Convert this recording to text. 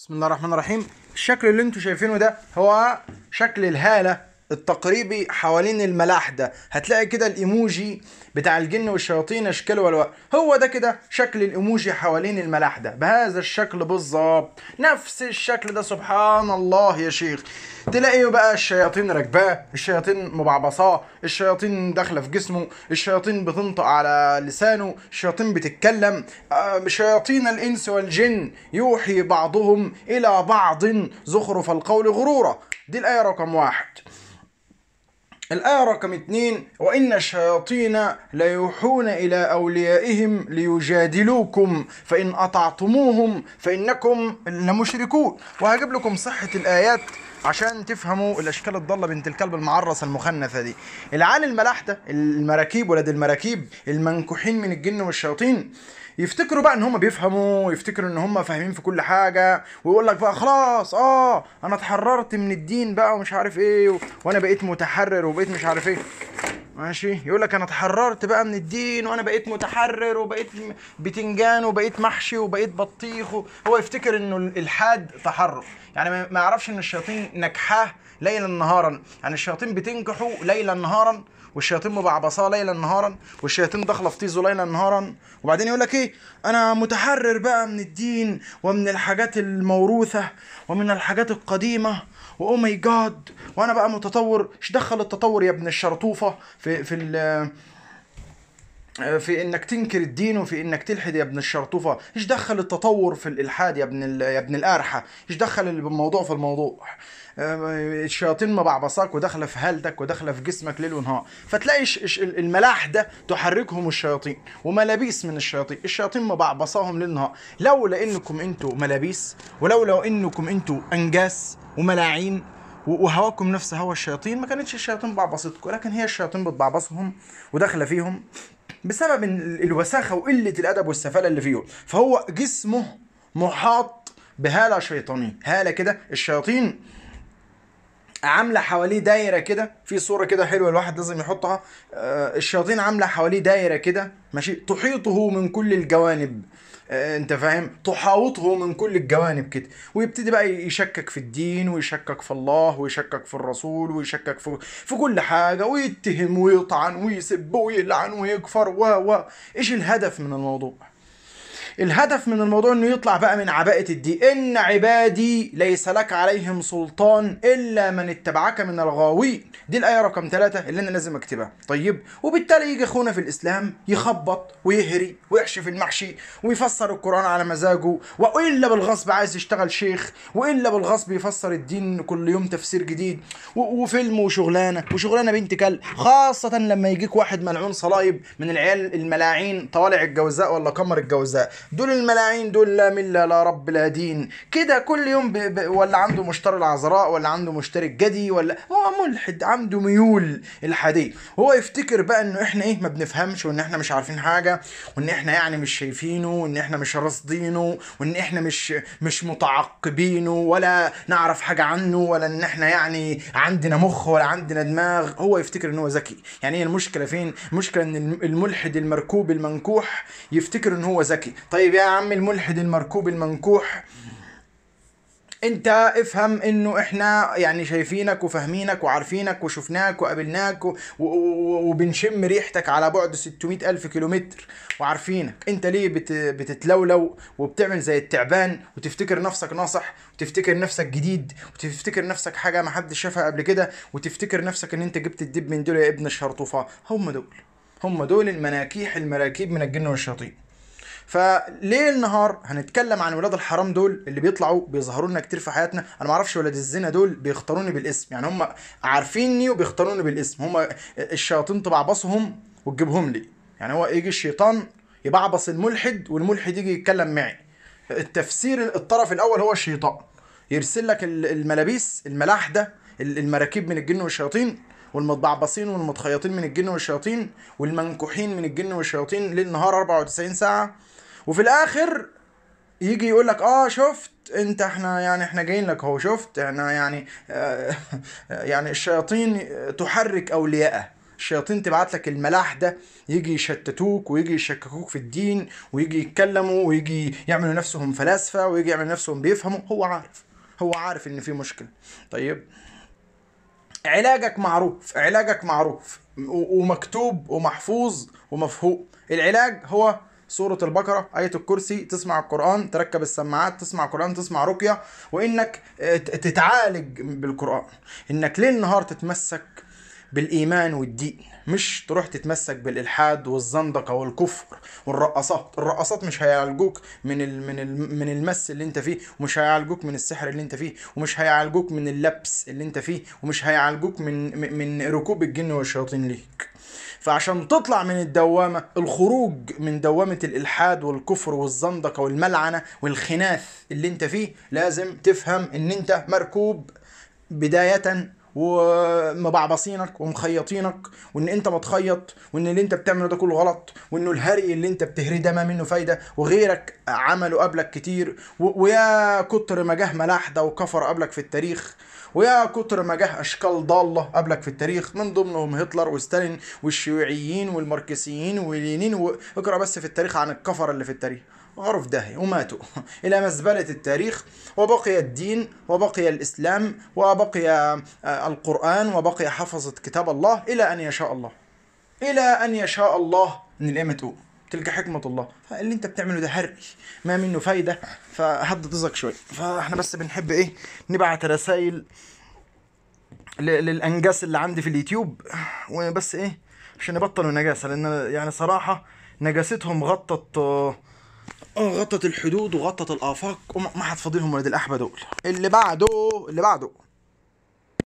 بسم الله الرحمن الرحيم الشكل اللي انتم شايفينه ده هو شكل الهاله التقريبي حوالين الملاح ده هتلاقي كده الايموجي بتاع الجن والشياطين اشكال والوان هو ده كده شكل الايموجي حوالين الملاح ده بهذا الشكل بالظبط نفس الشكل ده سبحان الله يا شيخ تلاقي بقى الشياطين راكباه الشياطين مبعبصاه الشياطين داخله في جسمه الشياطين بتنطق على لسانه الشياطين بتتكلم آه، شياطين الانس والجن يوحي بعضهم الى بعض زخرف القول غرورا دي الايه رقم واحد الآية رقم اثنين وإن الشياطين ليوحون إلى أوليائهم ليجادلوكم فإن أطعتموهم فإنكم لمشركون وهجيب لكم صحة الآيات عشان تفهموا الاشكال الضاله بنت الكلب المعرس المخنثه دي العان الملاحده المراكيب ولاد المراكيب المنكوحين من الجن والشياطين يفتكروا بقى ان هم بيفهموا يفتكروا ان هم فاهمين في كل حاجه ويقول لك بقى خلاص اه انا اتحررت من الدين بقى ومش عارف ايه و... وانا بقيت متحرر وبقيت مش عارف ايه ماشي يقول لك انا اتحررت بقى من الدين وانا بقيت متحرر وبقيت بتنجان وبقيت محشي وبقيت بطيخ هو يفتكر انه الالحاد تحرر يعني ما يعرفش ان الشياطين نكحاه ليلا نهارا يعني الشياطين بتنكحه ليلا نهارا والشياطين مبعبصاه ليلا نهارا والشياطين داخله في طيزه ليلا نهارا وبعدين يقول لك ايه انا متحرر بقى من الدين ومن الحاجات الموروثه ومن الحاجات القديمه واو ماي جاد وانا بقى متطور ايش دخل التطور يا ابن الشرطوفه في في في انك تنكر الدين وفي انك تلحد يا ابن الشرطوفه ايش دخل التطور في الالحاد يا ابن يا ابن القرحه ايش دخل الموضوع في الموضوع آه، الشياطين مبعبصاك وداخله في هالتك وداخله في جسمك ليل ونهار فتلاقي الملاح ده تحركهم الشياطين وملابيس من الشياطين الشياطين مبعبصاهم ليل نهار لولا انكم انتوا ملابيس ولولا انكم انتوا انجاس وملاعين وهواكم نفس هوا الشياطين ما كانتش الشياطين بعبصتكم لكن هي الشياطين بتبعبصهم وداخله فيهم بسبب الوساخه وقله الادب والسفاله اللي فيه فهو جسمه محاط بهاله شيطانيه هاله كده الشياطين عامله حواليه دايره كده في صوره كده حلوه الواحد لازم يحطها آه، الشياطين عامله حواليه دايره كده ماشي تحيطه من كل الجوانب آه، انت فاهم تحاوطه من كل الجوانب كده ويبتدي بقى يشكك في الدين ويشكك في الله ويشكك في الرسول ويشكك في في كل حاجه ويتهم ويطعن ويسب ويلعن ويكفر و و ايش الهدف من الموضوع الهدف من الموضوع انه يطلع بقى من عباءة الدين ان عبادي ليس لك عليهم سلطان الا من اتبعك من الغاوين دي الايه رقم ثلاثة اللي انا لازم اكتبها طيب وبالتالي يجي اخونا في الاسلام يخبط ويهري في المحشي ويفسر القران على مزاجه والا بالغصب عايز يشتغل شيخ والا بالغصب يفسر الدين كل يوم تفسير جديد وفيلم وشغلانه وشغلانه بنت كلب خاصه لما يجيك واحد ملعون صلايب من العيال الملاعين طوالع الجوزاء ولا قمر الجوزاء دول الملاعين دول لا ملة لا رب لا دين كده كل يوم ب... ب... ولا عنده مشتري العذراء ولا عنده مشتري الجدي ولا هو ملحد عنده ميول الحادية هو يفتكر بقى انه احنا ايه ما بنفهمش وان احنا مش عارفين حاجة وان احنا يعني مش شايفينه وان احنا مش راصدينه وان احنا مش مش متعقبينه ولا نعرف حاجة عنه ولا ان احنا يعني عندنا مخ ولا عندنا دماغ هو يفتكر ان هو ذكي يعني ايه المشكلة فين المشكلة ان الملحد المركوب المنكوح يفتكر ان هو ذكي طيب طيب يا عم الملحد المركوب المنكوح انت افهم انه احنا يعني شايفينك وفاهمينك وعارفينك وشفناك وقابلناك وبنشم ريحتك على بعد 600 الف كيلومتر وعارفينك انت ليه بت بتتلولو وبتعمل زي التعبان وتفتكر نفسك ناصح وتفتكر نفسك جديد وتفتكر نفسك حاجه ما حدش شافها قبل كده وتفتكر نفسك ان انت جبت الدب من دول يا ابن الشرطوفه هم دول هم دول المناكيح المراكيب من الجن والشياطين فليل نهار هنتكلم عن ولاد الحرام دول اللي بيطلعوا بيظهروا لنا كتير في حياتنا انا ما اعرفش ولاد الزنا دول بيختاروني بالاسم يعني هم عارفيني وبيختاروني بالاسم هم الشياطين تبعبصهم وتجيبهم لي يعني هو يجي الشيطان يبعبص الملحد والملحد يجي يتكلم معي التفسير الطرف الاول هو الشيطان يرسل لك الملابيس الملاحده المراكيب من الجن والشياطين والمتبعبصين والمتخيطين من الجن والشياطين والمنكوحين من الجن والشياطين ليل نهار 94 ساعه وفي الاخر يجي يقول لك اه شفت انت احنا يعني احنا جايين لك هو شفت احنا يعني آه يعني الشياطين تحرك اوليائها الشياطين تبعت لك الملاح ده يجي يشتتوك ويجي يشككوك في الدين ويجي يتكلموا ويجي يعملوا نفسهم فلاسفه ويجي يعملوا نفسهم بيفهموا هو عارف هو عارف ان في مشكله طيب علاجك معروف علاجك معروف ومكتوب ومحفوظ ومفهوم العلاج هو سوره البقره ايه الكرسي تسمع القران تركب السماعات تسمع القرآن تسمع رقيه وانك آه، تتعالج بالقران انك ليل نهار تتمسك بالايمان والدين مش تروح تتمسك بالالحاد والزندقه والكفر والرقصات الرقصات مش هيعالجوك من من من المس اللي انت فيه ومش هيعالجوك من السحر اللي انت فيه ومش هيعالجوك من اللبس اللي انت فيه ومش هيعالجوك من من ركوب الجن والشياطين ليك فعشان تطلع من الدوامة الخروج من دوامة الإلحاد والكفر والزندقة والملعنة والخناث اللي انت فيه لازم تفهم ان انت مركوب بداية ومبعبصينك ومخيطينك وان انت متخيط وان اللي انت بتعمله ده كله غلط وانه الهري اللي انت بتهري ده ما منه فايده وغيرك عملوا قبلك كتير ويا كتر ما جه ملاحده وكفر قبلك في التاريخ ويا كتر ما جه اشكال ضاله قبلك في التاريخ من ضمنهم هتلر وستالين والشيوعيين والماركسيين والينين اقرا بس في التاريخ عن الكفر اللي في التاريخ غرف داهية وماتوا إلى مزبلة التاريخ وبقي الدين وبقي الإسلام وبقي آه، القرآن وبقي حفظة كتاب الله إلى أن يشاء الله إلى أن يشاء الله إن الأمة تلك حكمة الله فاللي انت بتعمله ده هري ما منه فايدة فهد طزك شوي فاحنا بس بنحب ايه نبعت رسائل للانجاس اللي عندي في اليوتيوب وبس ايه عشان يبطلوا نجاسة لان يعني صراحة نجاستهم غطت آه، غطت الحدود وغطت الافاق وما حد فاضلهم ولاد الاحبه دول اللي بعده اللي بعده